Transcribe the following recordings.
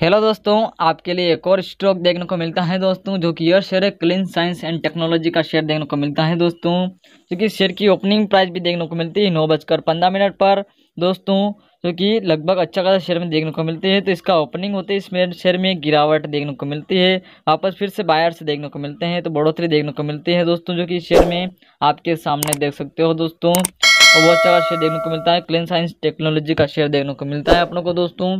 hello दोस्तों आपके लिए एक और स्टॉक देखने को मिलता है दोस्तों जो कि यह शेयर है क्लीन साइंस एंड टेक्नोलॉजी का शेयर देखने को मिलता है दोस्तों जो कि शेयर की ओपनिंग प्राइस भी देखने को मिलती है नौ बजकर पंद्रह मिनट पर दोस्तों जो कि लगभग अच्छा खासा शेयर में देखने को मिलती है तो इसका ओपनिंग होते ही इसमें शेयर में गिरावट देखने को मिलती है वापस फिर से बायर से देखने को मिलते हैं तो बढ़ोतरी देखने को मिलती है दोस्तों जो कि शेयर में आपके सामने देख सकते हो दोस्तों और बहुत अच्छा शेयर देखने को मिलता है क्लीन साइंस टेक्नोलॉजी का शेयर देखने को मिलता है अपनों को दोस्तों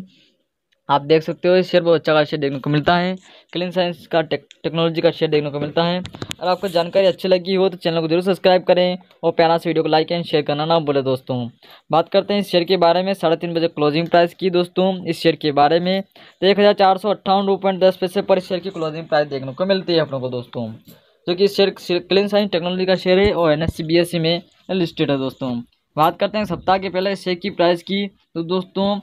आप देख सकते हो इस शेयर बहुत अच्छा शेयर देखने को मिलता है क्लीन साइंस का टेक, टेक्नोलॉजी का शेयर देखने को मिलता है और आपको जानकारी अच्छी लगी हो तो चैनल को जरूर सब्सक्राइब करें और प्यारा से वीडियो को लाइक एंड शेयर करना ना बोले दोस्तों बात करते हैं इस शेयर के बारे में साढ़े तीन बजे क्लोजिंग प्राइस की दोस्तों इस शेयर के बारे में तो एक हज़ार चार सौ अट्ठावन दस पैसे पर शेयर की क्लोजिंग प्राइस देखने को मिलती है अपनों को दोस्तों जो कि शेयर क्लीन साइंस टेक्नोलॉजी का शेयर है और एन एस e में लिस्टेड है दोस्तों बात करते हैं सप्ताह के पहले शेयर की प्राइस की तो दोस्तों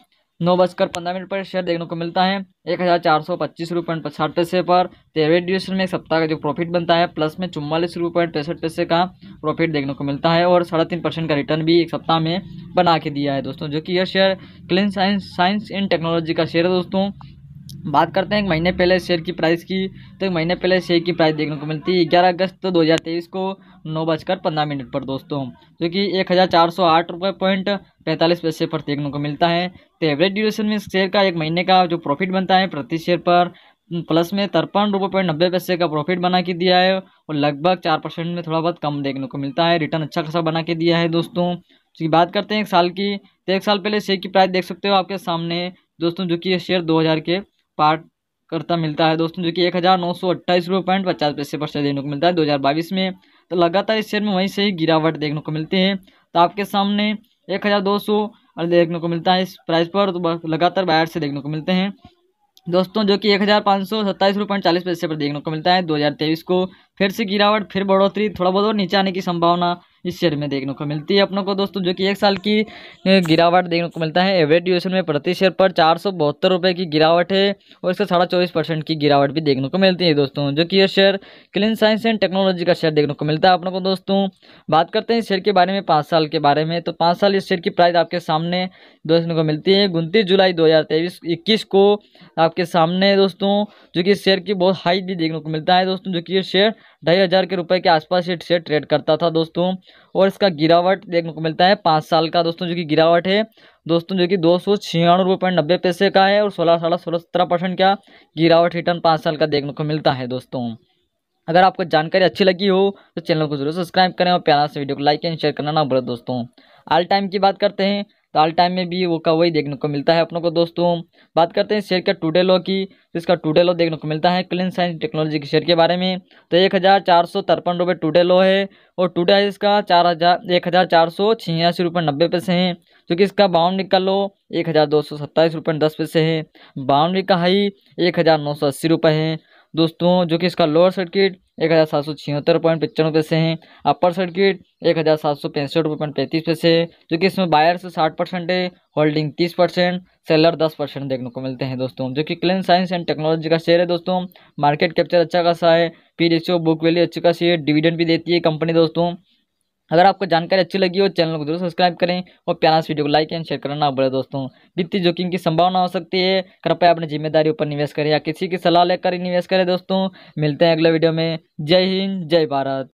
नौ बजकर पंद्रह मिनट पर शेयर देखने को मिलता है एक हज़ार चार सौ पच्चीस रुपये पॉइंट पचास पैसे पर तेरह ड्यूशन में एक सप्ताह का जो प्रॉफिट बनता है प्लस में चुम्वालीस रुपये पॉइंट पैंसठ पैसे का प्रॉफिट देखने को मिलता है और साढ़े तीन परसेंट का रिटर्न भी एक सप्ताह में बना के दिया है दोस्तों जो कि यह share clean science science and technology का शेयर है दोस्तों बात करते हैं एक महीने पहले शेयर की प्राइस की तो एक महीने पहले शेयर की प्राइस देखने को मिलती है ग्यारह अगस्त दो हज़ार तेईस को नौ बजकर पंद्रह मिनट पर दोस्तों जो कि एक हज़ार चार सौ आठ रुपये पॉइंट पैंतालीस पैसे पर देखने को मिलता है तो एवरेज ड्यूरेशन में शेयर का एक महीने का जो प्रॉफिट बनता है प्रति शेयर पर प्लस में तिरपन रुपये पॉइंट नब्बे पैसे का प्रॉफिट बना के दिया है और लगभग चार परसेंट में थोड़ा बहुत कम देखने को मिलता है रिटर्न अच्छा खासा बना के दिया है दोस्तों की बात करते हैं एक साल की तो एक साल पहले शेयर की प्राइस देख सकते हो आपके सामने दोस्तों जो कि ये शेयर 2000 के पार्ट करता मिलता है दोस्तों जो कि एक हज़ार नौ सौ अट्ठाईस रुपये पॉइंट पचास पैसे पर शेयर देखने को मिलता है दो हज़ार बाईस में तो लगातार इस शेयर में वहीं से ही गिरावट देखने को मिलती है तो आपके सामने एक हज़ार दो सौ देखने को मिलता है इस प्राइस पर तो लगातार बायर से देखने को मिलते हैं दोस्तों जो कि एक हज़ार पाँच सौ सत्ताईस रुपये चालीस पैसे पर देखने को मिलता है दो हज़ार तेईस को फिर से गिरावट फिर बढ़ोतरी थोड़ा बहुत और नीचे आने की संभावना इस शेयर में देखने को मिलती है अपनों को दोस्तों जो कि एक साल की गिरावट देखने को मिलता है एवरेज ड्यूरेशन में प्रति शेयर पर चार सौ बहत्तर रुपये की गिरावट है और इसका साढ़ा चौबीस परसेंट की गिरावट भी देखने को मिलती है दोस्तों जो कि यह share clean science and technology का शेयर देखने को मिलता है अपनों को दोस्तों बात करते हैं इस शेयर के बारे में पाँच साल के बारे में तो पाँच साल इस शेयर की प्राइस आपके सामने देखने को मिलती है उनतीस जुलाई दो इक्कीस को आपके सामने दोस्तों जो कि शेयर की बहुत हाई भी देखने को मिलता है दोस्तों जो कि ये शेयर ढाई हज़ार के रुपए के आसपास ये शेयर ट्रेड करता था दोस्तों और इसका गिरावट देखने को मिलता है पाँच साल का दोस्तों जो कि गिरावट है दोस्तों जो कि दो सौ छियानवे रुपये पॉइंट नब्बे पैसे का है और सोलह साढ़ा सोलह सत्रह परसेंट का गिरावट रिटर्न पाँच साल का देखने को मिलता है दोस्तों अगर आपको जानकारी अच्छी लगी हो तो चैनल को जरूर सब्सक्राइब करें और प्यारा से वीडियो को लाइक एंड शेयर करना ना भूलें दोस्तों आल टाइम की बात करते हैं तो ऑल टाइम में भी वो का वही देखने को मिलता है अपनों को दोस्तों बात करते हैं शेयर के टूडे लो की तो इसका टूडे लो देखने को मिलता है क्लीन साइंस टेक्नोलॉजी के शेयर के बारे में तो एक हज़ार चार सौ तिरपन रुपये टूडे लो है और टूडे है इसका चार हज़ार एक हज़ार चार सौ छियासी रुपये नब्बे पैसे हैं जो कि इसका बाउंड का लो एक हज़ार दो सौ सत्ताईस रुपये दस पैसे है बाउंड्री का हाई एक हज़ार नौ सौ अस्सी रुपये है दोस्तों जो कि इसका लोअर सर्किट एक हज़ार सात सौ छिहत्तर पॉइंट पचानवे पैसे हैं अपर सर्किट एक हज़ार सात सौ पैंसठ रुपये पॉइंट पैंतीस पैसे जो कि इसमें बायर्स साठ परसेंट है होल्डिंग तीस परसेंट सेलर दस परसेंट देखने को मिलते हैं दोस्तों जो कि क्लेन साइंस एंड टेक्नोलॉजी का शेयर है दोस्तों मार्केट कैप्चर अच्छा खासा है पी रेशियो बुक वैल्यू अच्छी खासी है डिविडेंड भी देती है कंपनी दोस्तों अगर आपको जानकारी अच्छी लगी हो चैनल को जरूर सब्सक्राइब करें और प्यारा इस वीडियो को लाइक एंड शेयर करना ना भूलें दोस्तों वित्तीय जोखिम की संभावना हो सकती है कृपया अपनी जिम्मेदारी ऊपर निवेश करें या किसी की सलाह लेकर निवेश करें दोस्तों मिलते हैं अगले वीडियो में जय हिंद जय भारत